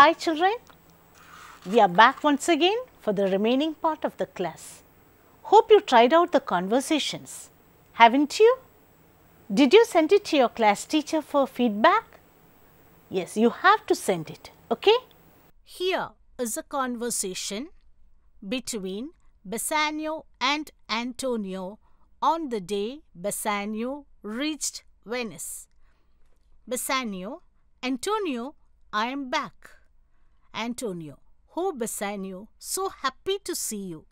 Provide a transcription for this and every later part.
Hi children, we are back once again for the remaining part of the class. Hope you tried out the conversations, haven't you? Did you send it to your class teacher for feedback? Yes, you have to send it, okay? Here is a conversation between Bassanio and Antonio on the day Bassanio reached Venice. Bassanio, Antonio, I am back. Antonio, oh Bassanio, so happy to see you.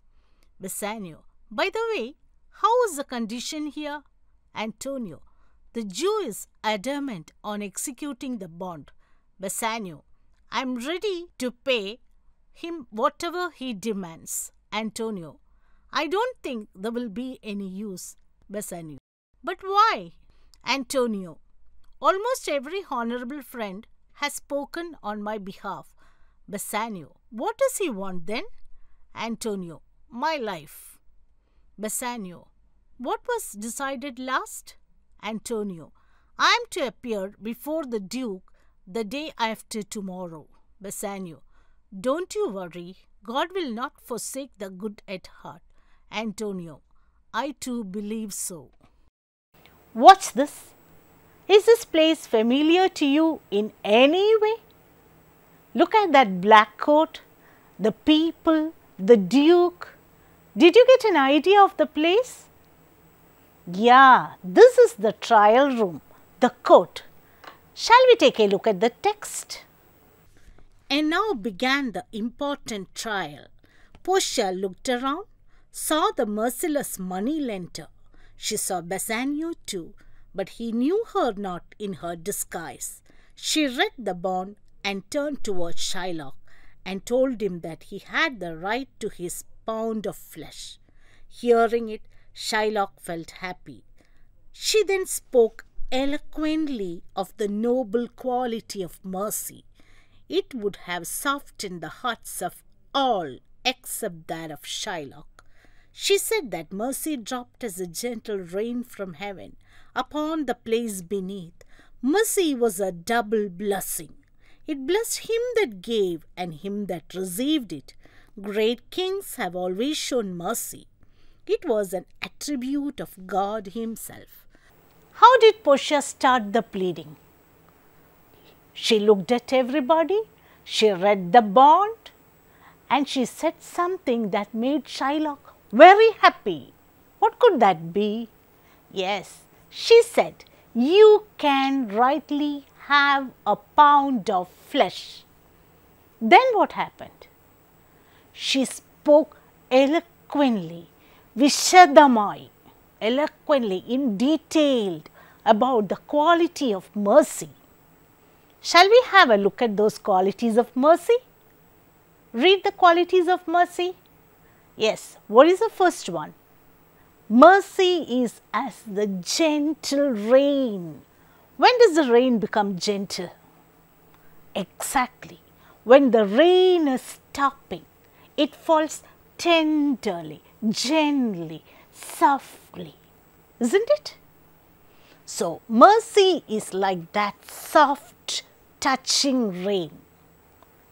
Bassanio, by the way, how is the condition here? Antonio, the Jew is adamant on executing the bond. Bassanio, I am ready to pay him whatever he demands. Antonio, I don't think there will be any use. Bassanio, but why? Antonio, almost every honorable friend has spoken on my behalf Bassanio. What does he want then? Antonio. My life. Bassanio. What was decided last? Antonio. I am to appear before the Duke the day after tomorrow. Bassanio. Don't you worry. God will not forsake the good at heart. Antonio. I too believe so. What's this? Is this place familiar to you in any way? Look at that black coat, the people, the duke. Did you get an idea of the place? Yeah, this is the trial room, the court. Shall we take a look at the text? And now began the important trial. Portia looked around, saw the merciless money lender. She saw Bassanio too, but he knew her not in her disguise. She read the bond and turned towards Shylock and told him that he had the right to his pound of flesh. Hearing it, Shylock felt happy. She then spoke eloquently of the noble quality of mercy. It would have softened the hearts of all except that of Shylock. She said that mercy dropped as a gentle rain from heaven upon the place beneath. Mercy was a double blessing. It blessed him that gave and him that received it. Great kings have always shown mercy. It was an attribute of God Himself. How did Portia start the pleading? She looked at everybody, she read the bond, and she said something that made Shylock very happy. What could that be? Yes, she said, You can rightly have a pound of flesh. Then what happened? She spoke eloquently, Vishadamai, eloquently in detail about the quality of mercy. Shall we have a look at those qualities of mercy? Read the qualities of mercy. Yes, what is the first one? Mercy is as the gentle rain. When does the rain become gentle? Exactly. When the rain is stopping, it falls tenderly, gently, softly, isn't it? So, mercy is like that soft, touching rain.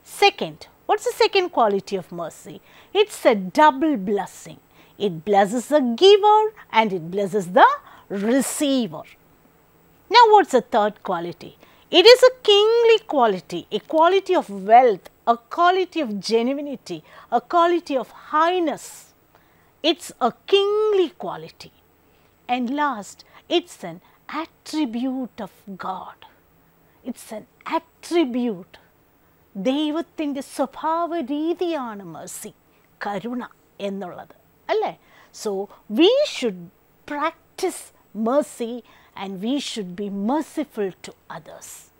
Second, what's the second quality of mercy? It's a double blessing. It blesses the giver and it blesses the receiver. Now, what is the third quality? It is a kingly quality, a quality of wealth, a quality of genuinity, a quality of highness. It is a kingly quality. And last, it is an attribute of God. It is an attribute. ദൈവത്തിൻ്റെ സ്വഭാവ രീതിയാണ് Mercy കരുണ എന്നുള്ളത് അല്ലേ so we should practise mercy and we should be merciful to others.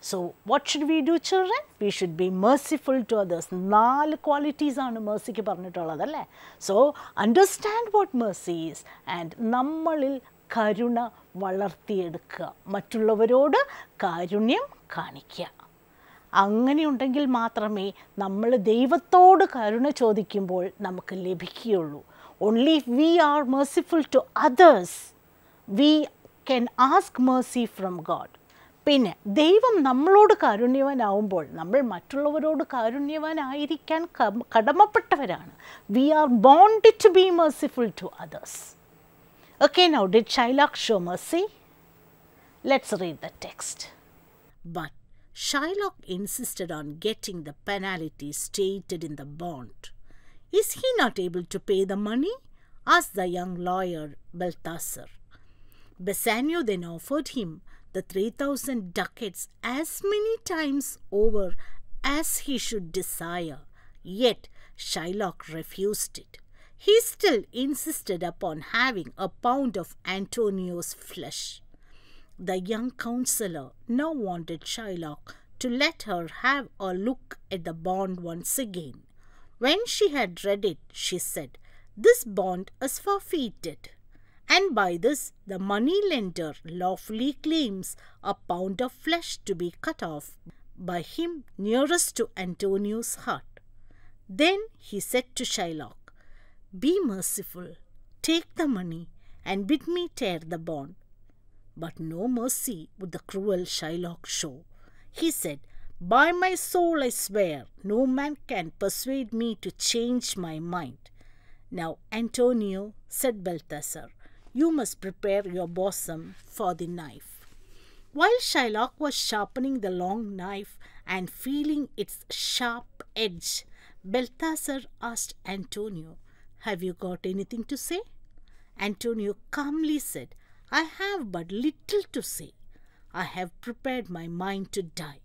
So, what should we do children? We should be merciful to others. Naal qualities are mercy ki parnitolla So, understand what mercy is and nammalil karuna valarthi edukka. Mattullavarodu karunyam kaanikya. അങ്ങനെ ഉണ്ടെങ്കിൽ മാത്രമേ നമ്മൾ ദൈവത്തോട് കരുണ ചോദിക്കുമ്പോൾ നമുക്ക് Only if we are merciful to others, we can ask mercy from God. പിന്നെ ദൈവം നമ്മളോട് കാരുണ്യവാനാവുമ്പോൾ നമ്മൾ മറ്റുള്ളവരോട് കാരുണ്യവാനായിരിക്കാൻ കടമപ്പെട്ടവരാണ് we are bound to be merciful to others okay now did Shylock show mercy let's read the text but Shylock insisted on getting the penalty stated in the bond. Is he not able to pay the money? asked the young lawyer Balthasar. Bassanio then offered him the 3,000 ducats as many times over as he should desire. Yet Shylock refused it. He still insisted upon having a pound of Antonio's flesh. The young counsellor now wanted Shylock to let her have a look at the bond once again. When she had read it, she said, This bond is forfeited and by this the money lender lawfully claims a pound of flesh to be cut off by him nearest to Antonio's heart. Then he said to Shylock, Be merciful, take the money, and bid me tear the bond. But no mercy would the cruel Shylock show. He said, By my soul I swear, no man can persuade me to change my mind. Now, Antonio, said Balthasar, you must prepare your bosom for the knife. While Shylock was sharpening the long knife and feeling its sharp edge, Balthasar asked Antonio, Have you got anything to say? Antonio calmly said, I have but little to say. I have prepared my mind to die.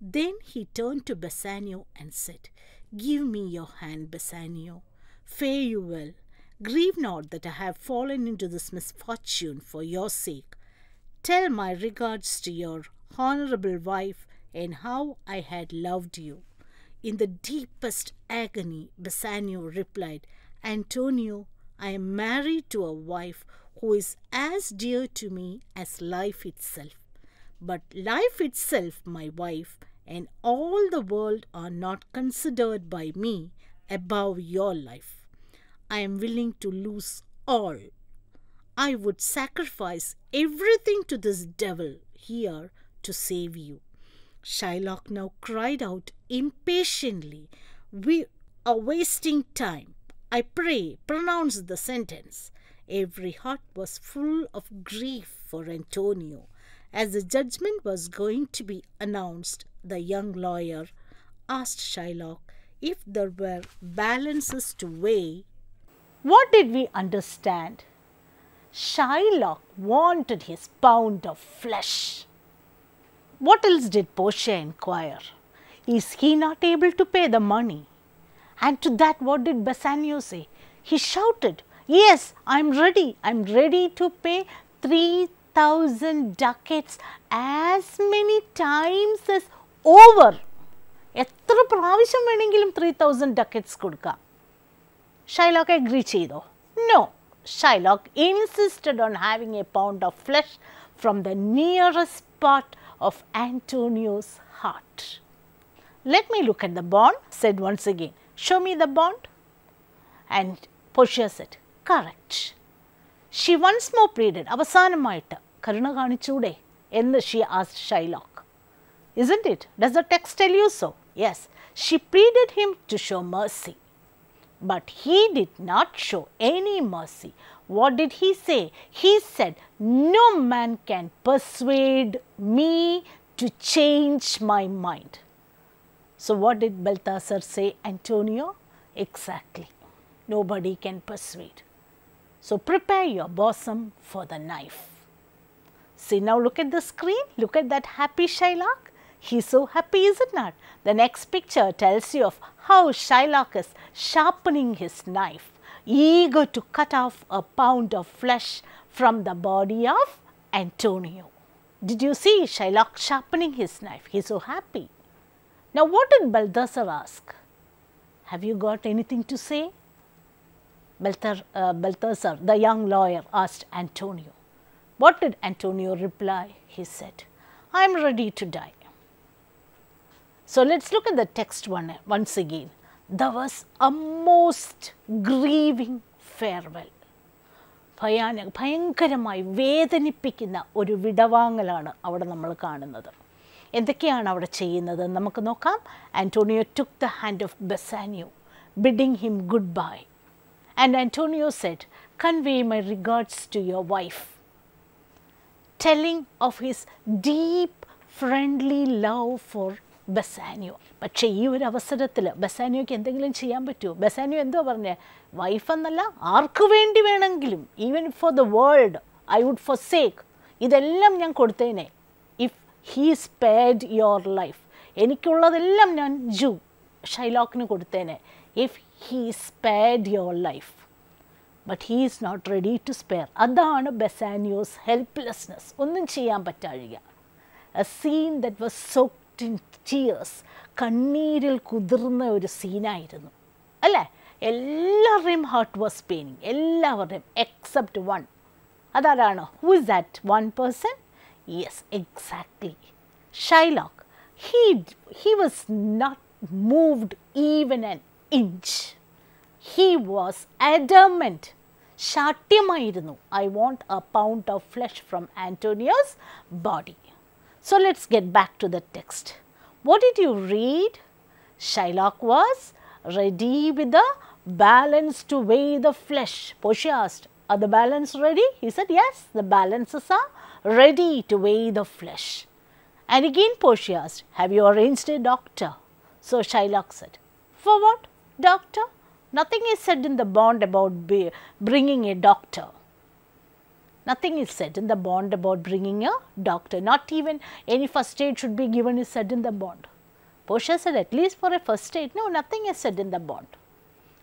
Then he turned to Bassanio and said, Give me your hand, Bassanio. Fare you well. Grieve not that I have fallen into this misfortune for your sake. Tell my regards to your honorable wife and how I had loved you. In the deepest agony, Bassanio replied, Antonio, I am married to a wife who is as dear to me as life itself. But life itself, my wife, and all the world are not considered by me above your life. I am willing to lose all. I would sacrifice everything to this devil here to save you. Shylock now cried out impatiently, We are wasting time. I pray, pronounce the sentence. Every heart was full of grief for Antonio. As the judgment was going to be announced, the young lawyer asked Shylock if there were balances to weigh what did we understand? Shylock wanted his pound of flesh. What else did Portia inquire? Is he not able to pay the money? And to that what did Bassanio say? He shouted, yes, I am ready, I am ready to pay 3000 ducats as many times as over. എത്ര പ്രാവശ്യം വേണമെങ്കിലും three thousand ഡക്കറ്റ്സ് കൊടുക്കാം Shylock agreed though. No, Shylock insisted on having a pound of flesh from the nearest part of Antonio's heart. Let me look at the bond, said once again. Show me the bond. And Portia said, correct. She once more pleaded, അവസാനമായിട്ട് കരുണ chude?" And she asked Shylock. Isn't it? Does the text tell you so? Yes. She pleaded him to show mercy. But he did not show any mercy. What did he say? He said, No man can persuade me to change my mind. So, what did Balthasar say, Antonio? Exactly. Nobody can persuade. So, prepare your bosom for the knife. See, now look at the screen. Look at that happy Shylock. He's so happy, is it not? The next picture tells you of how Shylock is sharpening his knife, eager to cut off a pound of flesh from the body of Antonio. Did you see Shylock sharpening his knife? He's so happy. Now, what did Balthasar ask? Have you got anything to say? Balthasar, uh, Balthasar, the young lawyer, asked Antonio. What did Antonio reply? He said, I am ready to die. So let's look at the text one once again. There was a most grieving farewell. Payana Payankaramai Vedani Pikina Uri Vidavangalana out of Namalakana. In the Kiana Chayana the Antonio took the hand of Bassanio, bidding him goodbye. And Antonio said, Convey my regards to your wife, telling of his deep friendly love for Bassanio പക്ഷേ ഈ ഒരു അവസരത്തിൽ ബസാനിയോക്ക് എന്തെങ്കിലും ചെയ്യാൻ പറ്റുമോ Bassanio എന്തോ പറഞ്ഞേ wife എന്നല്ല ആർക്കു വേണ്ടി വേണമെങ്കിലും even for the world I would forsake ഇതെല്ലാം ഞാൻ കൊടുത്തേനെ if he spared your life എനിക്കുള്ളതെല്ലാം ഞാൻ ജു ഷൈലോക്കിന് കൊടുത്തേനെ if he spared your life but he is not ready to spare അതാണ് ബസാനിയോസ് ഹെൽപ്ലെസ്നെസ് ഒന്നും ചെയ്യാൻ പറ്റാഴിക a scene that was so in tears കണ്ണീരിൽ കുതിർന്ന ഒരു സീനായിരുന്നു അല്ലേ എല്ലാവരുടെയും ഹാർട്ട് വാസ് പെയിനിങ് എല്ലാവരുടെയും എക്സെപ്റ്റ് വൺ അതാരാണോ who is that one person yes exactly Shylock he he was not moved even an inch he was adamant ശാഠ്യമായിരുന്നു I want a pound of flesh from Antonio's body so, let us get back to the text. What did you read? Shylock was ready with the balance to weigh the flesh. Portia asked, are the balance ready? He said, yes, the balances are ready to weigh the flesh. And again Portia asked, have you arranged a doctor? So Shylock said, for what, doctor? Nothing is said in the bond about bringing a doctor. Nothing is said in the bond about bringing a doctor, not even any first aid should be given is said in the bond. Portia said at least for a first aid, no nothing is said in the bond.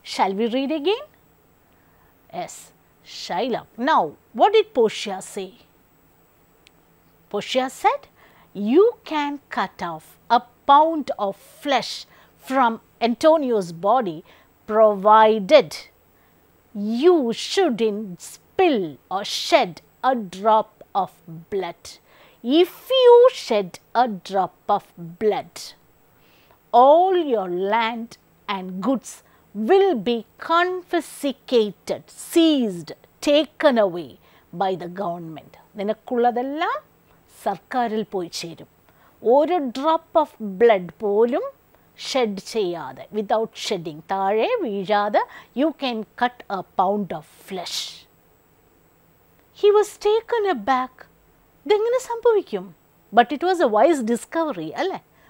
Shall we read again? Yes, Shylock. Now, what did Portia say? Portia said, you can cut off a pound of flesh from Antonio's body provided you shouldn't spill or shed a drop of blood. If you shed a drop of blood, all your land and goods will be confiscated, seized, taken away by the government. Then Ninakkulladella sarkaril poicherum. Or a drop of blood polum shed cheyada. Without shedding, thare vijada, you can cut a pound of flesh he was taken aback. But it was a wise discovery,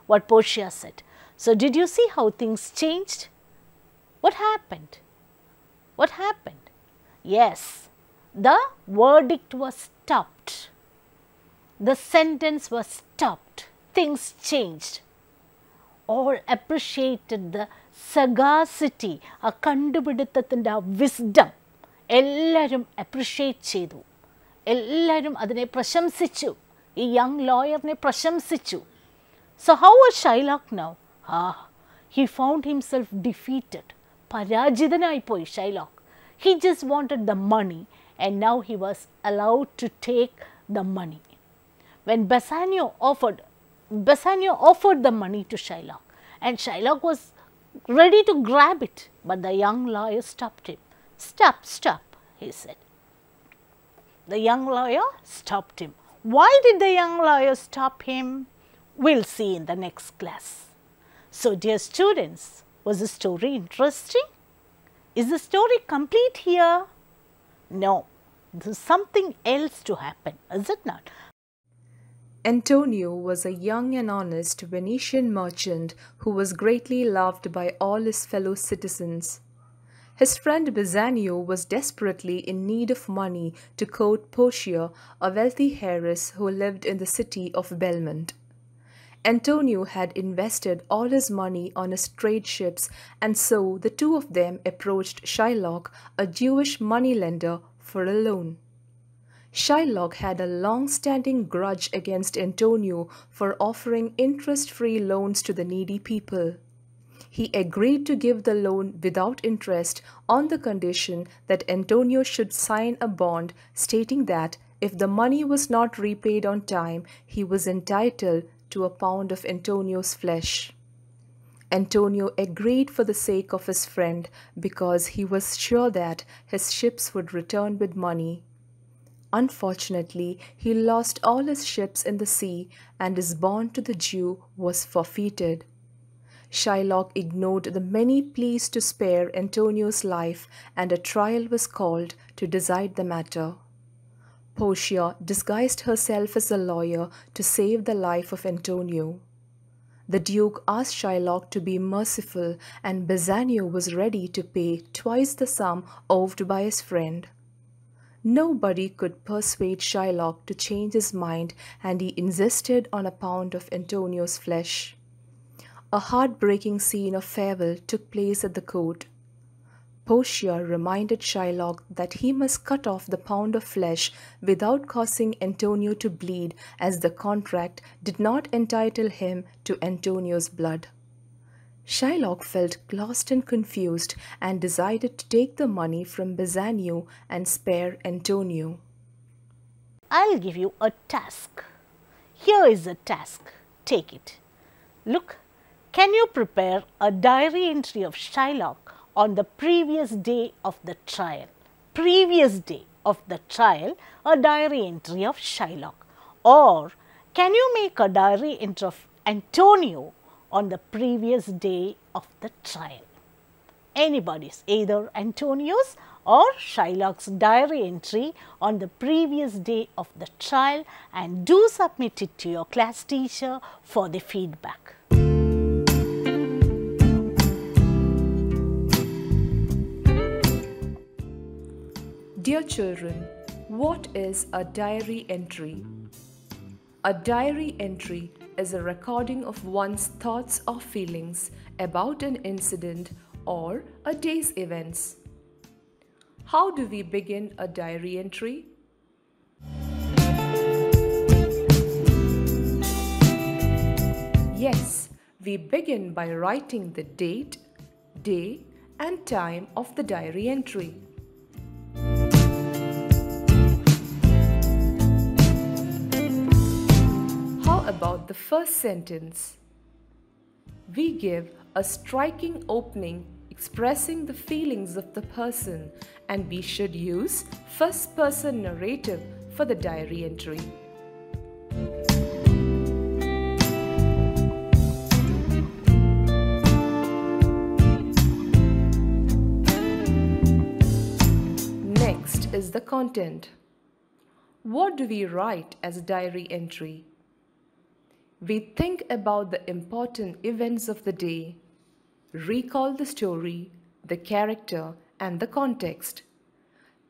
what Portia said. So, did you see how things changed? What happened? What happened? Yes, the verdict was stopped. The sentence was stopped. Things changed. All appreciated the sagacity, a kandubidatatanda wisdom. Ellarum appreciate chedu. എല്ലാവരും അതിനെ പ്രശംസിച്ചു ഈ young ലോയറിനെ പ്രശംസിച്ചു so how was Shylock now ah he found himself defeated പരാജിതനായിപ്പോയി Shylock he just wanted the money and now he was allowed to take the money when Bassanio offered Bassanio offered the money to Shylock and Shylock was ready to grab it, but the young lawyer stopped him. Stop, stop, he said. The young lawyer stopped him. Why did the young lawyer stop him? We'll see in the next class. So, dear students, was the story interesting? Is the story complete here? No, there's something else to happen, is it not? Antonio was a young and honest Venetian merchant who was greatly loved by all his fellow citizens. His friend Bizanio was desperately in need of money to court Portia, a wealthy heiress who lived in the city of Belmont. Antonio had invested all his money on his trade ships, and so the two of them approached Shylock, a Jewish moneylender, for a loan. Shylock had a long standing grudge against Antonio for offering interest free loans to the needy people. He agreed to give the loan without interest on the condition that Antonio should sign a bond stating that if the money was not repaid on time, he was entitled to a pound of Antonio's flesh. Antonio agreed for the sake of his friend because he was sure that his ships would return with money. Unfortunately, he lost all his ships in the sea and his bond to the Jew was forfeited. Shylock ignored the many pleas to spare Antonio's life, and a trial was called to decide the matter. Portia disguised herself as a lawyer to save the life of Antonio. The Duke asked Shylock to be merciful, and Bassanio was ready to pay twice the sum owed by his friend. Nobody could persuade Shylock to change his mind, and he insisted on a pound of Antonio's flesh. A heartbreaking scene of farewell took place at the court. Portia reminded Shylock that he must cut off the pound of flesh without causing Antonio to bleed, as the contract did not entitle him to Antonio's blood. Shylock felt lost and confused and decided to take the money from Bassanio and spare Antonio. I'll give you a task. Here is a task. Take it. Look can you prepare a diary entry of Shylock on the previous day of the trial? Previous day of the trial, a diary entry of Shylock. Or can you make a diary entry of Antonio on the previous day of the trial? Anybody's, either Antonio's or Shylock's diary entry on the previous day of the trial and do submit it to your class teacher for the feedback. Dear children, what is a diary entry? A diary entry is a recording of one's thoughts or feelings about an incident or a day's events. How do we begin a diary entry? Yes, we begin by writing the date, day, and time of the diary entry. about the first sentence. We give a striking opening expressing the feelings of the person, and we should use first person narrative for the diary entry. Next is the content. What do we write as a diary entry? we think about the important events of the day, recall the story, the character, and the context.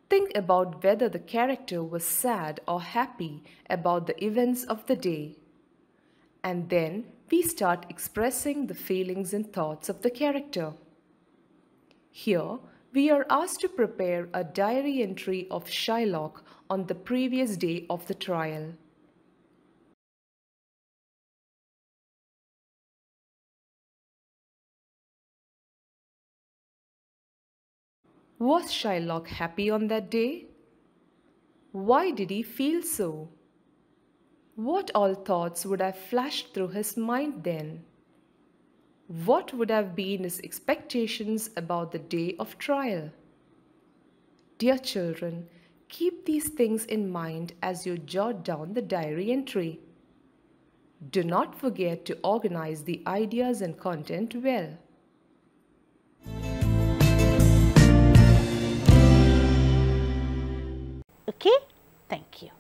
Think about whether the character was sad or happy about the events of the day. And then we start expressing the feelings and thoughts of the character. Here, we are asked to prepare a diary entry of Shylock on the previous day of the trial. Was Shylock happy on that day? Why did he feel so? What all thoughts would have flashed through his mind then? What would have been his expectations about the day of trial? Dear children, keep these things in mind as you jot down the diary entry. Do not forget to organize the ideas and content well. Okay, thank you.